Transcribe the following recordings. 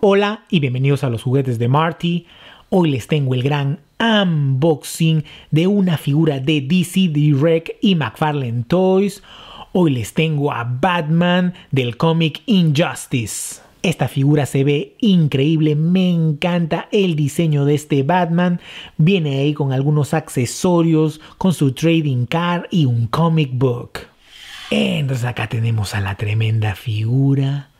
Hola y bienvenidos a los juguetes de Marty. Hoy les tengo el gran unboxing de una figura de DC Direct y McFarlane Toys. Hoy les tengo a Batman del cómic Injustice. Esta figura se ve increíble, me encanta el diseño de este Batman. Viene ahí con algunos accesorios, con su trading card y un comic book. Entonces acá tenemos a la tremenda figura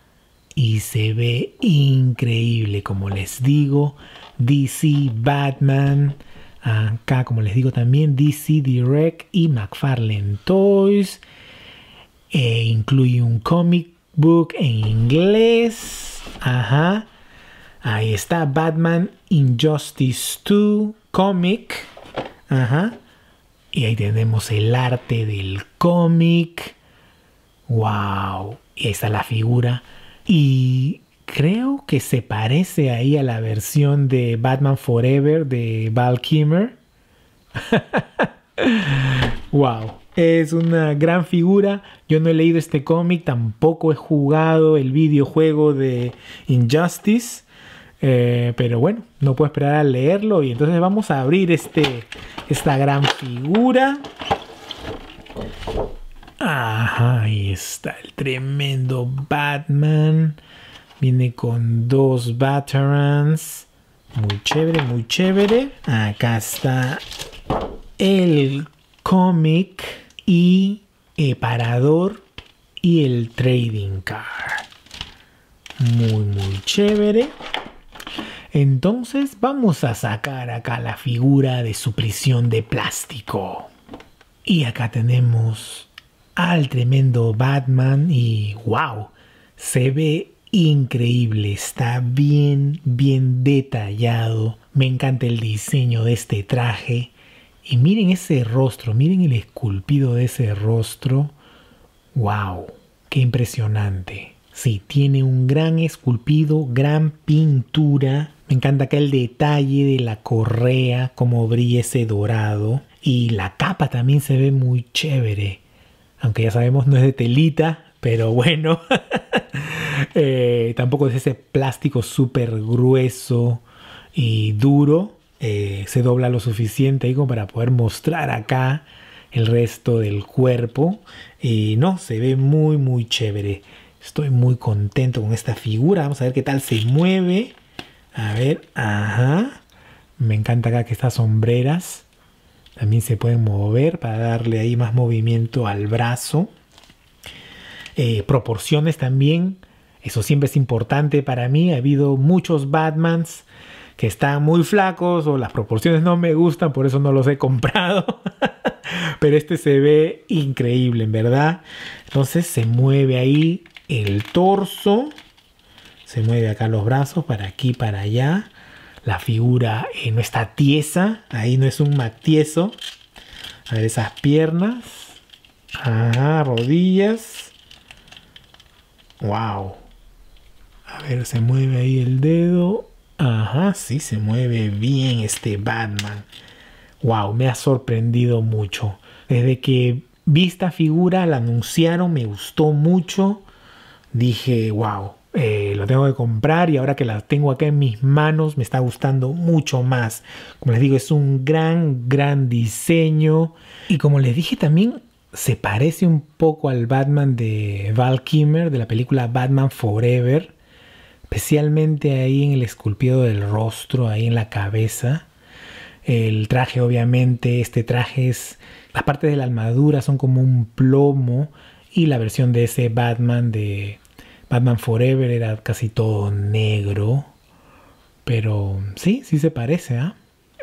y se ve increíble, como les digo, DC Batman. Acá, como les digo también, DC Direct y McFarlane Toys. E incluye un comic book en inglés. Ajá. Ahí está Batman Injustice 2 Comic. Ajá. Y ahí tenemos el arte del cómic. ¡Wow! Y ahí está la figura y creo que se parece ahí a la versión de Batman Forever de Val Kimmer. wow. Es una gran figura. Yo no he leído este cómic, tampoco he jugado el videojuego de Injustice. Eh, pero bueno, no puedo esperar a leerlo. Y entonces vamos a abrir este, esta gran figura. Ahí está el tremendo Batman. Viene con dos Batarans. Muy chévere, muy chévere. Acá está el cómic y el parador y el trading card. Muy, muy chévere. Entonces vamos a sacar acá la figura de su prisión de plástico. Y acá tenemos al tremendo Batman y wow, se ve increíble, está bien, bien detallado. Me encanta el diseño de este traje. Y miren ese rostro, miren el esculpido de ese rostro. ¡Wow! ¡Qué impresionante! Sí, tiene un gran esculpido, gran pintura. Me encanta acá el detalle de la correa, cómo brilla ese dorado. Y la capa también se ve muy chévere aunque ya sabemos no es de telita, pero bueno, eh, tampoco es ese plástico súper grueso y duro. Eh, se dobla lo suficiente digo, para poder mostrar acá el resto del cuerpo. Y no, se ve muy, muy chévere. Estoy muy contento con esta figura. Vamos a ver qué tal se mueve. A ver, ajá. Me encanta acá que estas sombreras también se pueden mover para darle ahí más movimiento al brazo. Eh, proporciones también. Eso siempre es importante para mí. Ha habido muchos Batmans que están muy flacos o las proporciones no me gustan, por eso no los he comprado. Pero este se ve increíble, en verdad. Entonces se mueve ahí el torso. Se mueve acá los brazos para aquí, para allá la figura eh, no está tiesa, ahí no es un matieso. A ver, esas piernas. Ajá, rodillas. Wow. A ver, se mueve ahí el dedo. Ajá, sí, se mueve bien este Batman. Wow, me ha sorprendido mucho. Desde que vi esta figura, la anunciaron, me gustó mucho. Dije, wow, eh, lo tengo que comprar y ahora que la tengo acá en mis manos me está gustando mucho más. Como les digo, es un gran, gran diseño. Y como les dije también, se parece un poco al Batman de Val Kimmer, de la película Batman Forever. Especialmente ahí en el esculpido del rostro, ahí en la cabeza. El traje, obviamente, este traje es... Las partes de la armadura son como un plomo. Y la versión de ese Batman de Batman Forever era casi todo negro. Pero sí, sí se parece, ¿ah?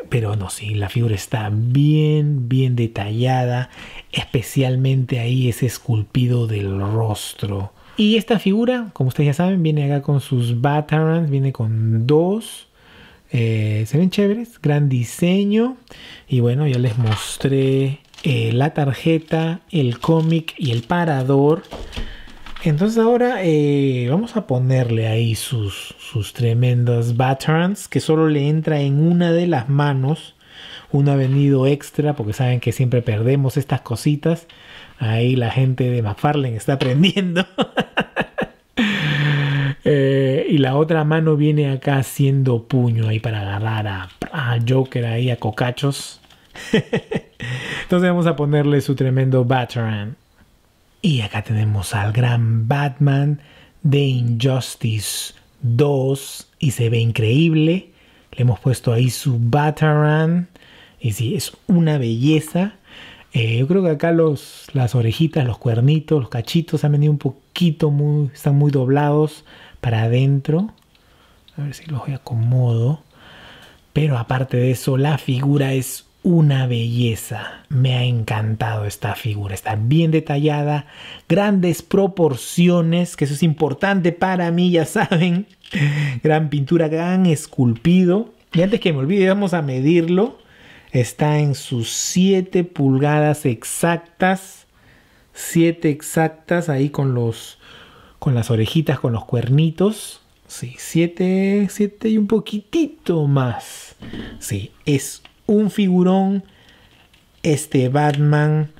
Pero no, sí, la figura está bien, bien detallada, especialmente ahí ese esculpido del rostro. Y esta figura, como ustedes ya saben, viene acá con sus Batarans, viene con dos. Eh, se ven chéveres, gran diseño. Y bueno, ya les mostré eh, la tarjeta, el cómic y el parador. Entonces ahora eh, vamos a ponerle ahí sus, sus tremendas batons que solo le entra en una de las manos un venido extra porque saben que siempre perdemos estas cositas. Ahí la gente de McFarlane está aprendiendo. Eh, y la otra mano viene acá haciendo puño ahí para agarrar a, Joker ahí a cocachos. Entonces vamos a ponerle su tremendo Batarang. Y acá tenemos al gran Batman de Injustice 2 y se ve increíble. Le hemos puesto ahí su Batarang y sí, es una belleza. Eh, yo creo que acá los, las orejitas, los cuernitos, los cachitos han venido un poquito, muy, están muy doblados para adentro. A ver si los voy acomodo. Pero aparte de eso, la figura es una belleza. Me ha encantado esta figura. Está bien detallada, grandes proporciones, que eso es importante para mí, ya saben. Gran pintura, gran esculpido. Y antes que me olvide, vamos a medirlo. Está en sus 7 pulgadas exactas. 7 exactas ahí con los con las orejitas, con los cuernitos. Sí, 7, 7 y un poquitito más. Sí, es un figurón este Batman.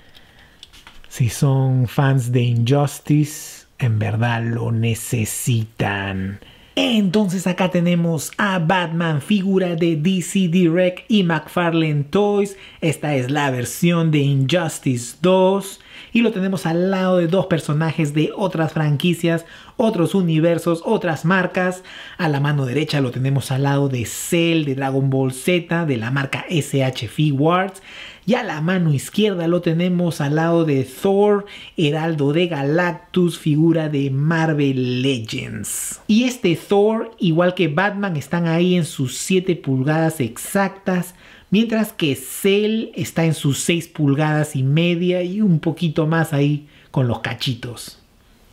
Si son fans de Injustice, en verdad lo necesitan. Entonces acá tenemos a Batman, figura de DC Direct y McFarlane Toys. Esta es la versión de Injustice 2 y lo tenemos al lado de dos personajes de otras franquicias, otros universos, otras marcas. A la mano derecha lo tenemos al lado de Cell, de Dragon Ball Z, de la marca SH Figuarts. Y a la mano izquierda lo tenemos al lado de Thor, Heraldo de Galactus, figura de Marvel Legends. Y este Thor, igual que Batman, están ahí en sus 7 pulgadas exactas mientras que Cell está en sus 6 pulgadas y media y un poquito más ahí con los cachitos.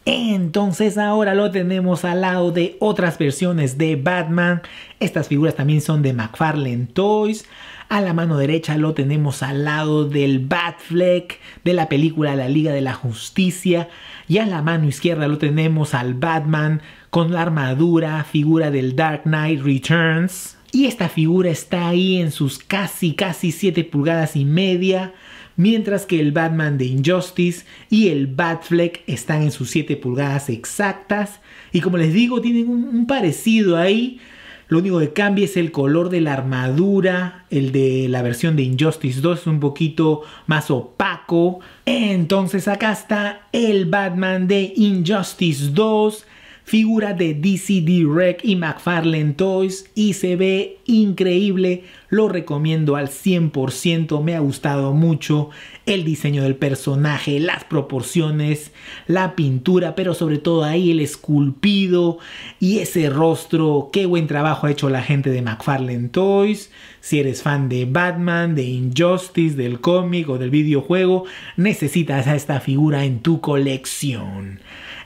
Entonces ahora lo tenemos al lado de otras versiones de Batman. Estas figuras también son de McFarlane Toys. A la mano derecha lo tenemos al lado del Batfleck de la película La Liga de la Justicia. Y a la mano izquierda lo tenemos al Batman con la armadura, figura del Dark Knight Returns. Y esta figura está ahí en sus casi, casi 7 pulgadas y media, mientras que el Batman de Injustice y el Batfleck están en sus 7 pulgadas exactas. Y como les digo, tienen un, parecido ahí. Lo único que cambia es el color de la armadura. El de la versión de Injustice 2 es un poquito más opaco. Entonces acá está el Batman de Injustice 2 figura de DC Rec y McFarlane Toys y se ve increíble, lo recomiendo al 100%, me ha gustado mucho el diseño del personaje, las proporciones, la pintura, pero sobre todo ahí el esculpido y ese rostro, qué buen trabajo ha hecho la gente de McFarlane Toys, si eres fan de Batman, de Injustice, del cómic o del videojuego, necesitas a esta figura en tu colección.